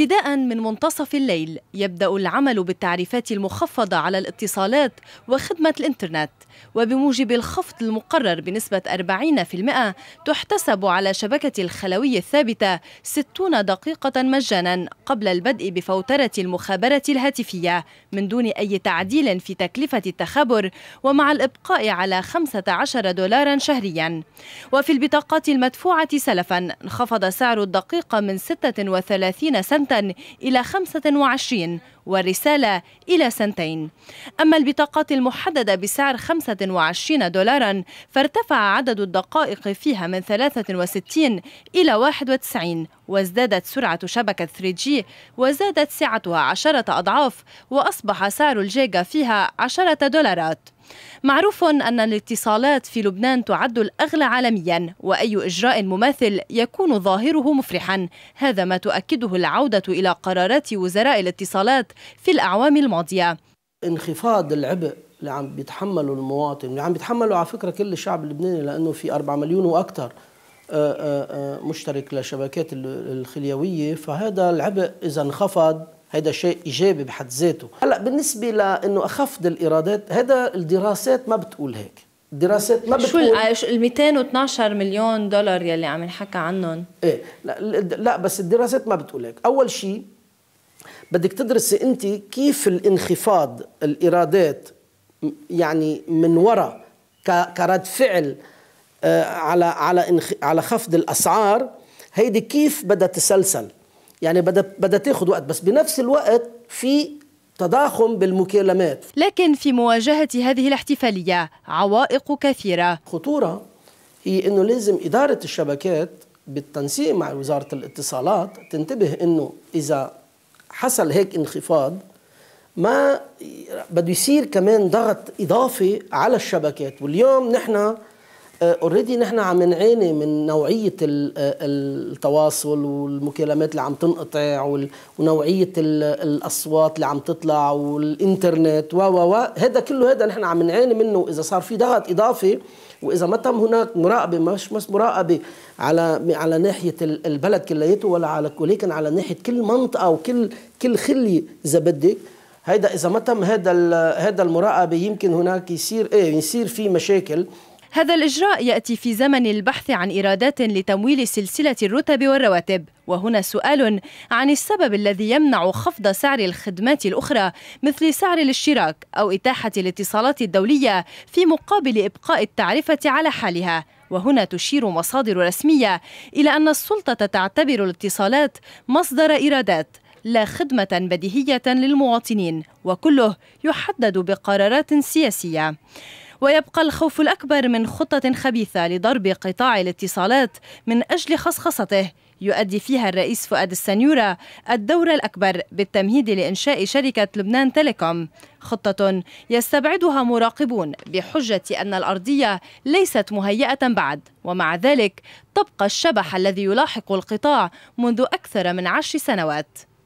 ابتداء من منتصف الليل يبدأ العمل بالتعريفات المخفضة على الاتصالات وخدمة الإنترنت وبموجب الخفض المقرر بنسبة 40% تحتسب على شبكة الخلوي الثابتة 60 دقيقة مجانا قبل البدء بفوترة المخابرة الهاتفية من دون أي تعديل في تكلفة التخابر ومع الإبقاء على 15 دولارا شهريا وفي البطاقات المدفوعة سلفا انخفض سعر الدقيقة من 36 سنتا إلى 25 والرسالة إلى سنتين أما البطاقات المحددة بسعر 25 دولارا فارتفع عدد الدقائق فيها من 63 إلى 91 وازدادت سرعة شبكة 3G وزادت سعتها عشرة أضعاف وأصبح سعر الجيجا فيها عشرة دولارات معروف أن الاتصالات في لبنان تعد الأغلى عالميا وأي إجراء مماثل يكون ظاهره مفرحا هذا ما تؤكده العودة إلى قرارات وزراء الاتصالات في الأعوام الماضية انخفاض العبء اللي عم بيتحمله المواطن اللي عم بيتحمله على فكرة كل الشعب اللبناني لأنه في 4 مليون وأكثر آه، آه، آه، مشترك للشبكات الخليويه فهذا العبء اذا انخفض هذا شيء ايجابي بحد ذاته هلا بالنسبه لانه اخفض الايرادات هذا الدراسات ما بتقول هيك الدراسات ما بتقول شو ال 212 مليون دولار يلي عم نحكى عنهم ايه لا, لا بس الدراسات ما بتقول هيك اول شيء بدك تدرسي انت كيف الانخفاض الايرادات يعني من وراء كرد فعل آه، على على على خفض الاسعار هيدي كيف بدها تسلسل يعني بدها بدها تاخذ وقت بس بنفس الوقت في تضاخم بالمكالمات لكن في مواجهه هذه الاحتفاليه عوائق كثيره خطوره هي انه لازم اداره الشبكات بالتنسيق مع وزاره الاتصالات تنتبه انه اذا حصل هيك انخفاض ما بده يصير كمان ضغط اضافي على الشبكات واليوم نحن اوريدي آه، نحن عم نعاني من نوعيه آه، التواصل والمكالمات اللي عم تنقطع ونوعيه الاصوات اللي عم تطلع والانترنت و و و هذا كله هذا نحن عم نعاني منه اذا صار في ضغط اضافي واذا ما تم هناك مراقبه مش بس مراقبه على على ناحيه البلد كلياته ولا على ولكن على ناحيه كل منطقه وكل كل خليه اذا بدك هيدا اذا ما تم هذا هذا المراقبه يمكن هناك يصير ايه يصير في مشاكل هذا الإجراء يأتي في زمن البحث عن إيرادات لتمويل سلسلة الرتب والرواتب وهنا سؤال عن السبب الذي يمنع خفض سعر الخدمات الأخرى مثل سعر الاشتراك أو إتاحة الاتصالات الدولية في مقابل إبقاء التعرفة على حالها وهنا تشير مصادر رسمية إلى أن السلطة تعتبر الاتصالات مصدر إيرادات لا خدمة بديهية للمواطنين وكله يحدد بقرارات سياسية ويبقى الخوف الأكبر من خطة خبيثة لضرب قطاع الاتصالات من أجل خصخصته يؤدي فيها الرئيس فؤاد السنيورة الدور الأكبر بالتمهيد لإنشاء شركة لبنان تيليكوم خطة يستبعدها مراقبون بحجة أن الأرضية ليست مهيئة بعد ومع ذلك تبقى الشبح الذي يلاحق القطاع منذ أكثر من عشر سنوات